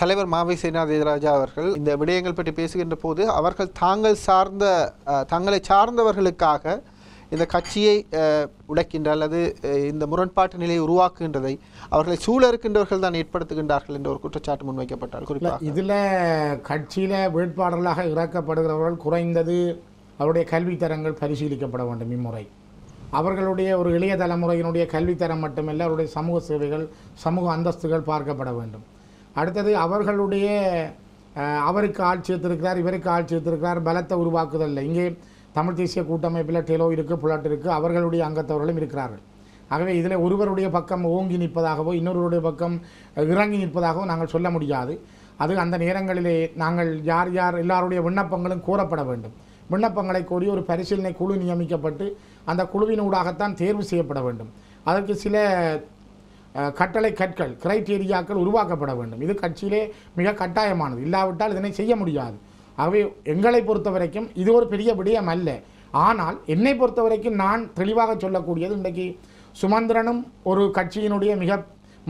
தலைவர் மாவை ராஜா அவர்கள் இந்த விடயங்கள் பற்றி பேசுகின்ற போது அவர்கள் தாங்கள் சார்ந்த தங்களை சார்ந்தவர்களுக்காக இந்த கட்சியை உடைக்கின்ற அல்லது இந்த முரண்பாட்டு நிலையை உருவாக்குகின்றதை அவர்களை சூழ இருக்கின்றவர்கள் தான் ஏற்படுத்துகின்றார்கள் என்ற ஒரு குற்றச்சாட்டு முன்வைக்கப்பட்டார் குறிப்பாக இதில் கட்சியில் வேட்பாளர்களாக இறக்கப்படுகிறவர்கள் குறைந்தது அவருடைய கல்வித்தரங்கள் பரிசீலிக்கப்பட வேண்டும் இம்முறை அவர்களுடைய ஒரு இளைய தலைமுறையினுடைய கல்வித்தரம் மட்டுமல்ல அவருடைய சமூக சேவைகள் சமூக அந்தஸ்துகள் பார்க்கப்பட வேண்டும் அடுத்தது அவர்களுடைய அவருக்கு ஆட்சி எடுத்திருக்கிறார் இவருக்கு ஆட்சி எடுத்திருக்கிறார் பலத்தை உருவாக்குதல் இல்லை இங்கே தமிழ் தேசிய கூட்டமைப்பில் டெலோ இருக்குது புலாட் இருக்குது அவர்களுடைய அங்கத்தவர்களும் இருக்கிறார்கள் ஆகவே இதில் ஒருவருடைய பக்கம் ஓங்கி நிற்பதாகவோ இன்னொருவருடைய பக்கம் இறங்கி நிற்பதாகவோ நாங்கள் சொல்ல முடியாது அது அந்த நேரங்களிலே நாங்கள் யார் யார் எல்லாருடைய விண்ணப்பங்களும் கூறப்பட வேண்டும் விண்ணப்பங்களை கோரி ஒரு பரிசீலனை குழு நியமிக்கப்பட்டு அந்த குழுவினூடாகத்தான் தேர்வு செய்யப்பட வேண்டும் அதற்கு சில கட்டளை கற்கள் கிரைட்டீரியாக்கள் உருவாக்கப்பட வேண்டும் இது கட்சியிலே மிக கட்டாயமானது இல்லாவிட்டால் இதனை செய்ய முடியாது ஆகவே எங்களை பொறுத்த வரைக்கும் இது ஒரு பெரிய விடயம் அல்ல ஆனால் என்னை பொறுத்த வரைக்கும் நான் தெளிவாக சொல்லக்கூடியது இன்றைக்கு சுமந்திரனும் ஒரு கட்சியினுடைய மிக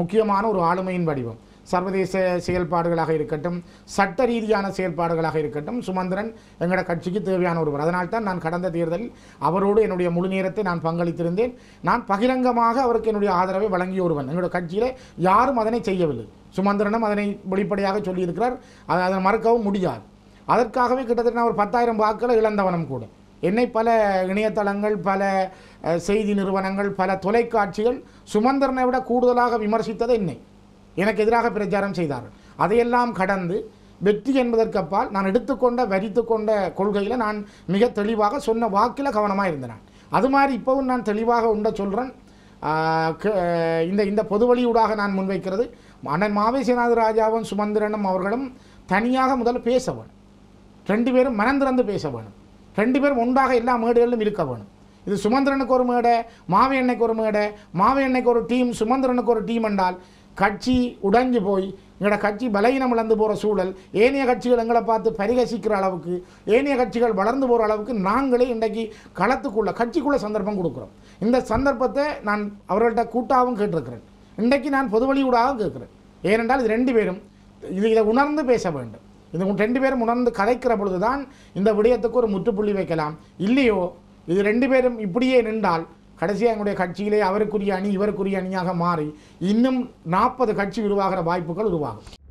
முக்கியமான ஒரு ஆளுமையின் வடிவம் சர்வதேச செயல்பாடுகளாக இருக்கட்டும் சட்ட ரீதியான செயல்பாடுகளாக இருக்கட்டும் சுமந்திரன் எங்களோட கட்சிக்கு தேவையான ஒருவர் அதனால்தான் நான் கடந்த தேர்தலில் அவரோடு என்னுடைய முழு நேரத்தை நான் பங்களித்திருந்தேன் நான் பகிரங்கமாக அவருக்கு என்னுடைய ஆதரவை வழங்கிய ஒருவன் எங்களோட கட்சியில் யாரும் அதனை செய்யவில்லை சுமந்திரனும் அதனை வெளிப்படையாக சொல்லியிருக்கிறார் அதை அதை மறக்கவும் முடியாது அதற்காகவே கிட்டத்தட்ட நான் ஒரு பத்தாயிரம் வாக்களை இழந்தவனும் கூட என்னை பல இணையதளங்கள் பல செய்தி நிறுவனங்கள் பல தொலைக்காட்சிகள் சுமந்திரனை விட கூடுதலாக விமர்சித்தது என்னை எனக்கு எதிராக பிரச்சாரம் செய்தார்கள் அதையெல்லாம் கடந்து வெற்றி என்பதற்கு அப்பால் நான் எடுத்துக்கொண்ட வரித்து கொண்ட கொள்கையில் நான் மிக தெளிவாக சொன்ன வாக்கில் கவனமாக இருந்தேன் அது மாதிரி இப்போவும் நான் தெளிவாக உண்ட சொல்கிறேன் இந்த இந்த வழியூடாக நான் முன்வைக்கிறது அண்ணன் மாவேசிநாத ராஜாவும் சுமந்திரனும் அவர்களும் தனியாக முதல்ல பேச வேணும் ரெண்டு பேரும் மனந்திறந்து பேச வேணும் ரெண்டு பேரும் ஒன்றாக எல்லா மேடுகளிலும் இருக்க வேணும் இது சுமந்திரனுக்கு ஒரு மேடை மாவே எண்ணெய்க்கு ஒரு மேடை மாவே எண்ணெய்க்கு ஒரு டீம் சுமந்திரனுக்கு ஒரு டீம் என்றால் கட்சி உடைஞ்சு போய் எங்களோட கட்சி பலகீனம் வளர்ந்து போகிற சூழல் ஏனைய கட்சிகள் எங்களை பார்த்து பரிகசிக்கிற அளவுக்கு ஏனைய கட்சிகள் வளர்ந்து போகிற அளவுக்கு நாங்களே இன்றைக்கு களத்துக்குள்ள கட்சிக்குள்ளே சந்தர்ப்பம் கொடுக்குறோம் இந்த சந்தர்ப்பத்தை நான் அவர்கள்ட்ட கூட்டாகவும் கேட்டிருக்கிறேன் இன்றைக்கு நான் பொது வழியூடாகவும் கேட்குறேன் ஏனென்றால் இது ரெண்டு பேரும் இது இதை உணர்ந்து பேச வேண்டும் இது ரெண்டு பேரும் உணர்ந்து கதைக்கிற பொழுது தான் இந்த விடயத்துக்கு ஒரு முற்றுப்புள்ளி வைக்கலாம் இல்லையோ இது ரெண்டு பேரும் இப்படியே நின்றால் கடைசியாக எங்களுடைய கட்சியிலே அவருக்குரிய அணி இவருக்குரிய அணியாக மாறி இன்னும் நாற்பது கட்சி உருவாகிற வாய்ப்புகள் உருவாகும்